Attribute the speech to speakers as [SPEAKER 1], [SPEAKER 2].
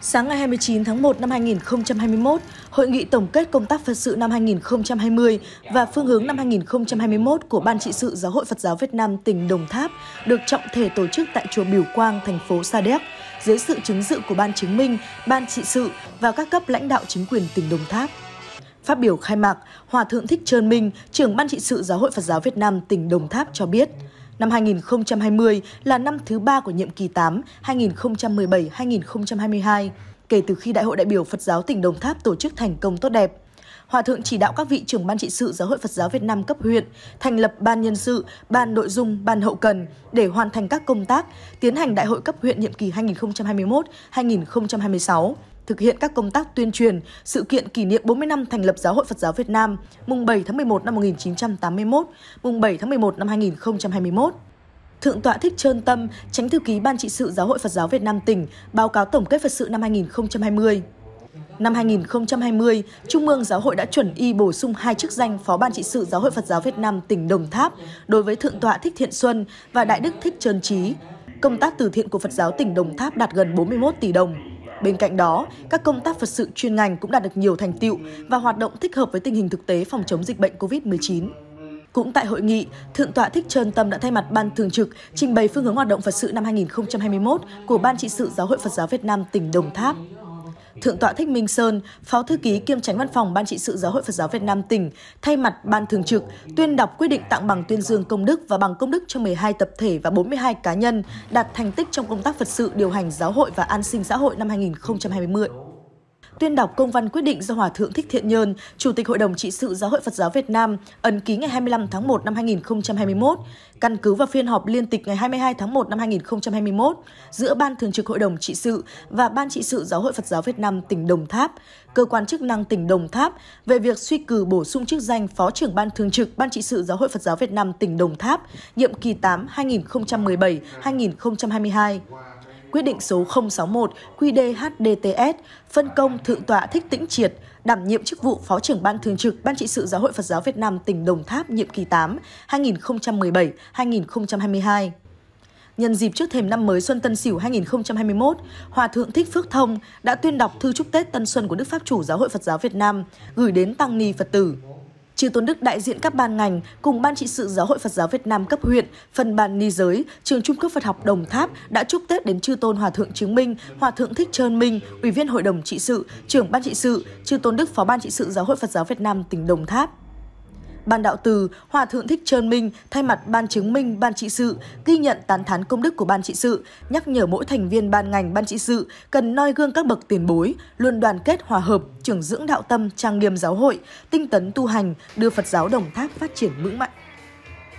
[SPEAKER 1] Sáng ngày 29 tháng 1 năm 2021, Hội nghị tổng kết công tác Phật sự năm 2020 và phương hướng năm 2021 của Ban trị sự Giáo hội Phật giáo Việt Nam tỉnh Đồng Tháp được trọng thể tổ chức tại Chùa Biểu Quang, thành phố Sa Đéc, dưới sự chứng dự của Ban chứng minh, Ban trị sự và các cấp lãnh đạo chính quyền tỉnh Đồng Tháp. Phát biểu khai mạc, Hòa Thượng Thích Trơn Minh, trưởng Ban trị sự Giáo hội Phật giáo Việt Nam tỉnh Đồng Tháp cho biết – Năm 2020 là năm thứ ba của nhiệm kỳ 8 2017-2022 kể từ khi Đại hội đại biểu Phật giáo tỉnh Đồng Tháp tổ chức thành công tốt đẹp. Hòa thượng chỉ đạo các vị trưởng ban trị sự Giáo hội Phật giáo Việt Nam cấp huyện thành lập ban nhân sự, ban nội dung, ban hậu cần để hoàn thành các công tác, tiến hành đại hội cấp huyện nhiệm kỳ 2021-2026 thực hiện các công tác tuyên truyền, sự kiện kỷ niệm 40 năm thành lập Giáo hội Phật giáo Việt Nam, mùng 7 tháng 11 năm 1981, mùng 7 tháng 11 năm 2021. Thượng tọa Thích Trơn Tâm, tránh thư ký Ban trị sự Giáo hội Phật giáo Việt Nam tỉnh, báo cáo tổng kết Phật sự năm 2020 năm 2020, Trung ương Giáo hội đã chuẩn y bổ sung hai chức danh Phó Ban trị sự Giáo hội Phật giáo Việt Nam tỉnh Đồng Tháp đối với Thượng tọa Thích Thiện Xuân và Đại đức Thích Trơn Trí. Công tác từ thiện của Phật giáo tỉnh Đồng Tháp đạt gần 41 tỷ đồng. Bên cạnh đó, các công tác Phật sự chuyên ngành cũng đạt được nhiều thành tựu và hoạt động thích hợp với tình hình thực tế phòng chống dịch bệnh COVID-19. Cũng tại hội nghị, Thượng tọa Thích Trơn Tâm đã thay mặt Ban Thường trực trình bày phương hướng hoạt động Phật sự năm 2021 của Ban trị sự Giáo hội Phật giáo Việt Nam tỉnh Đồng Tháp. Thượng tọa Thích Minh Sơn, Phó Thư ký kiêm tránh văn phòng Ban trị sự Giáo hội Phật giáo Việt Nam tỉnh, thay mặt Ban Thường trực, tuyên đọc quyết định tặng bằng tuyên dương công đức và bằng công đức cho 12 tập thể và 42 cá nhân đạt thành tích trong công tác Phật sự điều hành giáo hội và an sinh xã hội năm 2020 tuyên đọc công văn quyết định do Hòa Thượng Thích Thiện Nhơn, Chủ tịch Hội đồng Trị sự Giáo hội Phật giáo Việt Nam, ấn ký ngày 25 tháng 1 năm 2021, căn cứ vào phiên họp liên tịch ngày 22 tháng 1 năm 2021 giữa Ban Thường trực Hội đồng Trị sự và Ban Trị sự Giáo hội Phật giáo Việt Nam tỉnh Đồng Tháp, cơ quan chức năng tỉnh Đồng Tháp về việc suy cử bổ sung chức danh Phó trưởng Ban Thường trực Ban Trị sự Giáo hội Phật giáo Việt Nam tỉnh Đồng Tháp, nhiệm kỳ 8 2017-2022 quyết định số 061 QDHDTS phân công Thượng tọa Thích Tĩnh Triệt đảm nhiệm chức vụ Phó trưởng Ban Thường trực Ban trị sự Giáo hội Phật giáo Việt Nam tỉnh Đồng Tháp nhiệm kỳ 8 2017-2022. Nhân dịp trước thềm năm mới Xuân Tân Sửu 2021, Hòa Thượng Thích Phước Thông đã tuyên đọc thư chúc Tết Tân Xuân của Đức Pháp Chủ Giáo hội Phật giáo Việt Nam gửi đến Tăng Ni Phật tử. Chư Tôn Đức đại diện các ban ngành cùng Ban trị sự Giáo hội Phật giáo Việt Nam cấp huyện, phân ban ni giới, trường Trung cấp Phật học Đồng Tháp đã chúc Tết đến Chư Tôn Hòa Thượng Chứng Minh, Hòa Thượng Thích Trơn Minh, Ủy viên Hội đồng trị sự, trưởng Ban trị sự, chư Tôn Đức Phó Ban trị sự Giáo hội Phật giáo Việt Nam tỉnh Đồng Tháp. Ban Đạo Từ, Hòa Thượng Thích Trơn Minh thay mặt Ban Chứng Minh, Ban Trị sự ghi nhận tán thán công đức của Ban Trị sự, nhắc nhở mỗi thành viên ban ngành Ban Trị sự cần noi gương các bậc tiền bối, luôn đoàn kết hòa hợp, trưởng dưỡng đạo tâm, trang nghiêm giáo hội, tinh tấn tu hành, đưa Phật giáo Đồng Tháp phát triển vững mạnh.